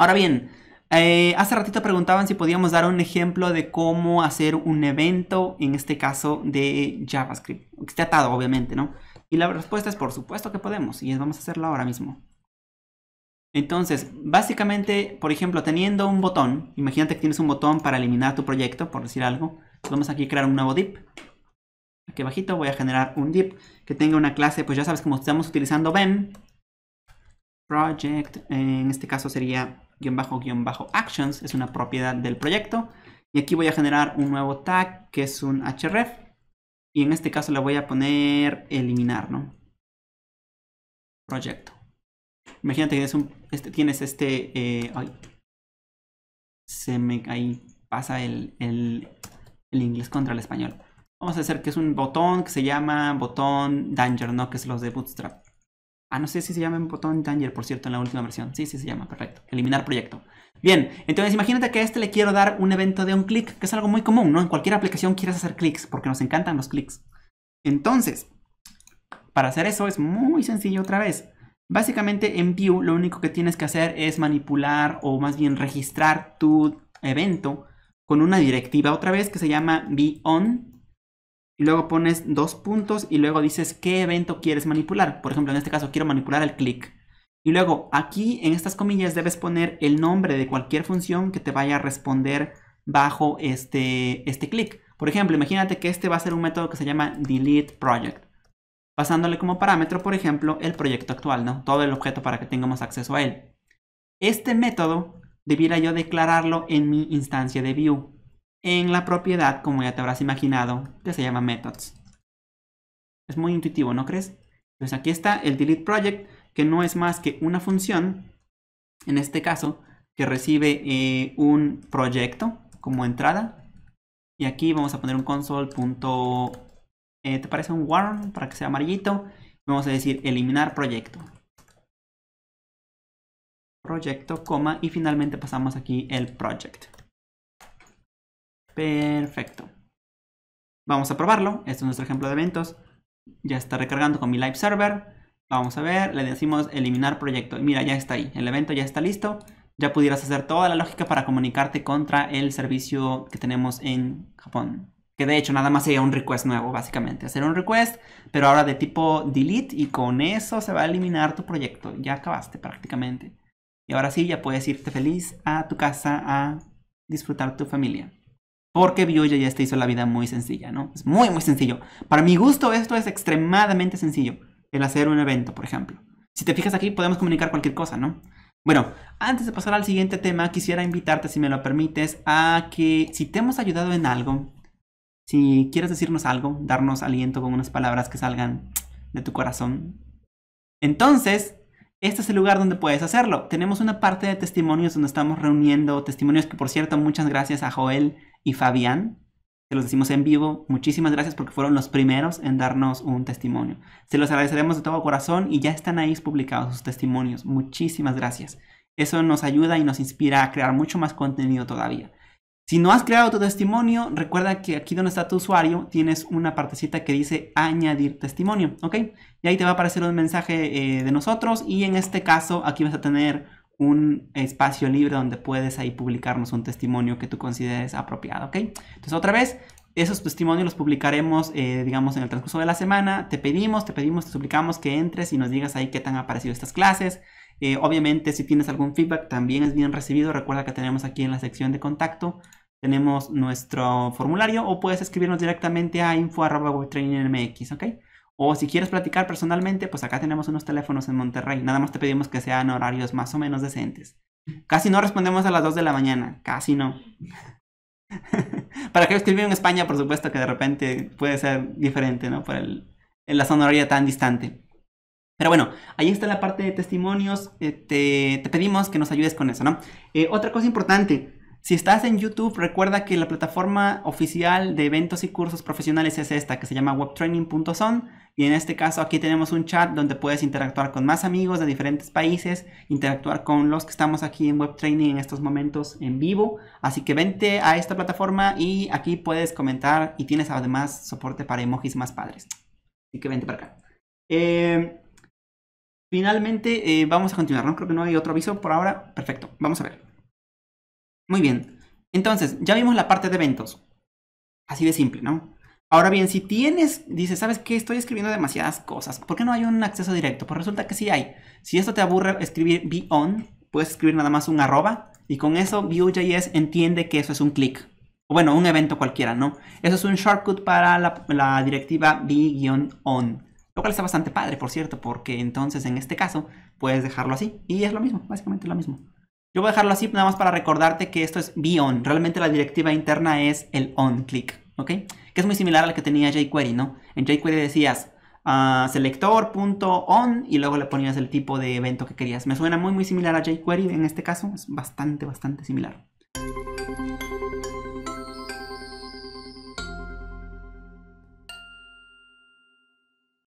Ahora bien, eh, hace ratito preguntaban si podíamos dar un ejemplo de cómo hacer un evento, en este caso de JavaScript, que esté atado obviamente, ¿no? Y la respuesta es por supuesto que podemos, y vamos a hacerlo ahora mismo. Entonces, básicamente, por ejemplo, teniendo un botón, imagínate que tienes un botón para eliminar tu proyecto, por decir algo, vamos aquí a crear un nuevo div. Aquí bajito voy a generar un div que tenga una clase, pues ya sabes, como estamos utilizando Ben project, en este caso sería guión bajo guión bajo actions es una propiedad del proyecto y aquí voy a generar un nuevo tag que es un href y en este caso le voy a poner eliminar no proyecto imagínate que este, tienes este eh, se me ahí pasa el, el, el inglés contra el español vamos a hacer que es un botón que se llama botón danger no que es los de bootstrap Ah, no sé si se llama un botón Danger, por cierto, en la última versión. Sí, sí se llama, perfecto. Eliminar proyecto. Bien, entonces imagínate que a este le quiero dar un evento de un clic, que es algo muy común, ¿no? En cualquier aplicación quieres hacer clics, porque nos encantan los clics. Entonces, para hacer eso es muy sencillo otra vez. Básicamente en Vue lo único que tienes que hacer es manipular o más bien registrar tu evento con una directiva otra vez que se llama VON y luego pones dos puntos y luego dices qué evento quieres manipular. Por ejemplo, en este caso quiero manipular el clic Y luego aquí en estas comillas debes poner el nombre de cualquier función que te vaya a responder bajo este, este clic. Por ejemplo, imagínate que este va a ser un método que se llama delete project. Pasándole como parámetro, por ejemplo, el proyecto actual, ¿no? Todo el objeto para que tengamos acceso a él. Este método debiera yo declararlo en mi instancia de view en la propiedad, como ya te habrás imaginado, que se llama methods. Es muy intuitivo, ¿no crees? Pues aquí está el delete project, que no es más que una función, en este caso, que recibe eh, un proyecto como entrada. Y aquí vamos a poner un console. Eh, ¿Te parece un warn para que sea amarillito? Vamos a decir eliminar proyecto. Proyecto, coma, y finalmente pasamos aquí el project. Perfecto. Vamos a probarlo. Este es nuestro ejemplo de eventos. Ya está recargando con mi live server. Vamos a ver, le decimos eliminar proyecto. mira, ya está ahí. El evento ya está listo. Ya pudieras hacer toda la lógica para comunicarte contra el servicio que tenemos en Japón. Que de hecho nada más sería un request nuevo, básicamente. Hacer un request, pero ahora de tipo delete y con eso se va a eliminar tu proyecto. Ya acabaste prácticamente. Y ahora sí, ya puedes irte feliz a tu casa a disfrutar tu familia. Porque Bioya ya te hizo la vida muy sencilla, ¿no? Es muy, muy sencillo. Para mi gusto, esto es extremadamente sencillo. El hacer un evento, por ejemplo. Si te fijas aquí, podemos comunicar cualquier cosa, ¿no? Bueno, antes de pasar al siguiente tema, quisiera invitarte, si me lo permites, a que si te hemos ayudado en algo, si quieres decirnos algo, darnos aliento con unas palabras que salgan de tu corazón, entonces este es el lugar donde puedes hacerlo. Tenemos una parte de testimonios donde estamos reuniendo testimonios que, por cierto, muchas gracias a Joel y Fabián, te los decimos en vivo. Muchísimas gracias porque fueron los primeros en darnos un testimonio. Se los agradeceremos de todo corazón y ya están ahí publicados sus testimonios. Muchísimas gracias. Eso nos ayuda y nos inspira a crear mucho más contenido todavía. Si no has creado tu testimonio, recuerda que aquí donde está tu usuario tienes una partecita que dice añadir testimonio, ¿ok? Y ahí te va a aparecer un mensaje eh, de nosotros y en este caso aquí vas a tener un espacio libre donde puedes ahí publicarnos un testimonio que tú consideres apropiado, ¿ok? Entonces otra vez, esos testimonios los publicaremos, eh, digamos, en el transcurso de la semana. Te pedimos, te pedimos, te suplicamos que entres y nos digas ahí qué tan han aparecido estas clases. Eh, obviamente, si tienes algún feedback, también es bien recibido. Recuerda que tenemos aquí en la sección de contacto, tenemos nuestro formulario o puedes escribirnos directamente a info.webtrainingmx, ¿ok? O si quieres platicar personalmente, pues acá tenemos unos teléfonos en Monterrey. Nada más te pedimos que sean horarios más o menos decentes. Casi no respondemos a las 2 de la mañana, casi no. Para aquellos que viven en España, por supuesto que de repente puede ser diferente, ¿no? Por el, en la zona horaria tan distante. Pero bueno, ahí está la parte de testimonios. Este, te, pedimos que nos ayudes con eso, ¿no? Eh, otra cosa importante. Si estás en YouTube, recuerda que la plataforma oficial de eventos y cursos profesionales es esta, que se llama webtraining.son. Y en este caso aquí tenemos un chat donde puedes interactuar con más amigos de diferentes países, interactuar con los que estamos aquí en Web Training en estos momentos en vivo. Así que vente a esta plataforma y aquí puedes comentar y tienes además soporte para emojis más padres. Así que vente para acá. Em, finalmente eh, vamos a continuar, ¿no? Creo que no hay otro aviso por ahora. Perfecto, vamos a ver. Muy bien. Entonces, ya vimos la parte de eventos. Así de simple, ¿no? Ahora bien, si tienes, dices, ¿sabes qué? Estoy escribiendo demasiadas cosas. ¿Por qué no hay un acceso directo? Pues resulta que sí hay. Si esto te aburre escribir be on, puedes escribir nada más un arroba y con eso Vue.js entiende que eso es un clic. O bueno, un evento cualquiera, ¿no? Eso es un shortcut para la, directiva be-on. Lo cual está bastante padre, por cierto, porque entonces en este caso puedes dejarlo así. Y es lo mismo, básicamente lo mismo. Yo voy a dejarlo así nada más para recordarte que esto es be on. Realmente la directiva interna es el on click, ¿ok? que es muy similar a la que tenía jQuery, ¿no? En jQuery decías ah, selector.on y luego le ponías el tipo de evento que querías. Me suena muy, muy similar a jQuery en este caso, es bastante, bastante similar.